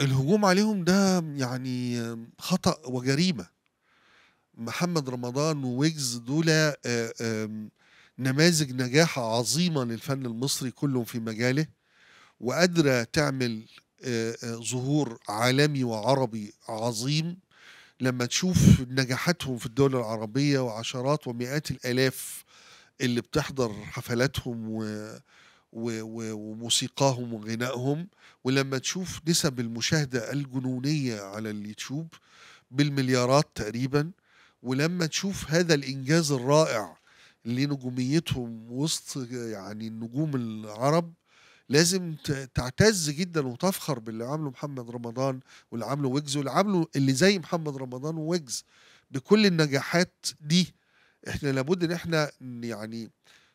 الهجوم عليهم ده يعني خطأ وجريمة محمد رمضان وويجز دول آه، نماذج نجاح عظيمة للفن المصري كلهم في مجاله وقادرة تعمل آه، آه، ظهور عالمي وعربي عظيم لما تشوف نجاحاتهم في الدول العربية وعشرات ومئات الآلاف اللي بتحضر حفلاتهم و وموسيقاهم وغنائهم ولما تشوف نسب المشاهدة الجنونية على اليوتيوب بالمليارات تقريبا ولما تشوف هذا الإنجاز الرائع لنجوميتهم وسط يعني النجوم العرب لازم تعتز جدا وتفخر باللي عامله محمد رمضان واللي عامله ويجز واللي عامله اللي زي محمد رمضان وويجز بكل النجاحات دي احنا لابد ان احنا يعني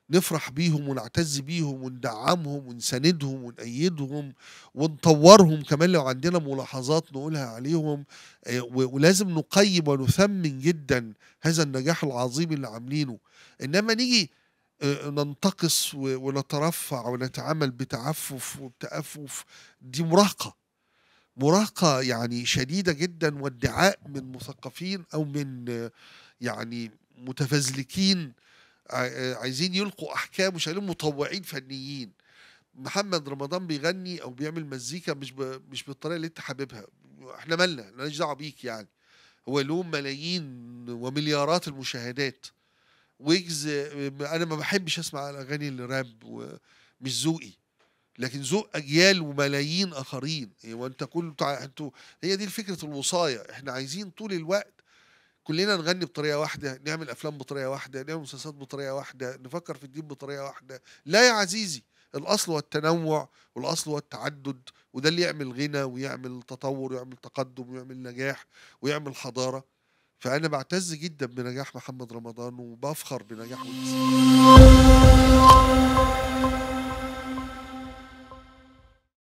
نفرح بيهم ونعتز بيهم وندعمهم ونساندهم ونأيدهم ونطورهم كمان لو عندنا ملاحظات نقولها عليهم آه، ولازم نقيم ونثمن جدا هذا النجاح العظيم اللي عاملينه انما نيجي آه، ننتقص ونترفع ونتعامل بتعفف وبتأفف دي مراهقه مراهقه يعني شديده جدا وادعاء من مثقفين او من آه، يعني متفزلكين آه، عايزين يلقوا احكام وشايلين مطوعين فنيين محمد رمضان بيغني او بيعمل مزيكا مش ب... مش بالطريقه اللي انت حاببها احنا مالنا مالناش دعوه بيك يعني هو له ملايين ومليارات المشاهدات ويجز انا ما بحبش اسمع الاغاني الراب ومش ذوقي لكن ذوق اجيال وملايين اخرين يعني وانت كل انتوا هي دي فكره الوصايه احنا عايزين طول الوقت كلنا نغني بطريقه واحده نعمل افلام بطريقه واحده نعمل مسلسلات بطريقه واحده نفكر في الدين بطريقه واحده لا يا عزيزي الاصل هو التنوع والاصل هو التعدد وده اللي يعمل غنى ويعمل تطور ويعمل تقدم ويعمل نجاح ويعمل حضاره فانا بعتز جدا بنجاح محمد رمضان وبفخر بنجاحه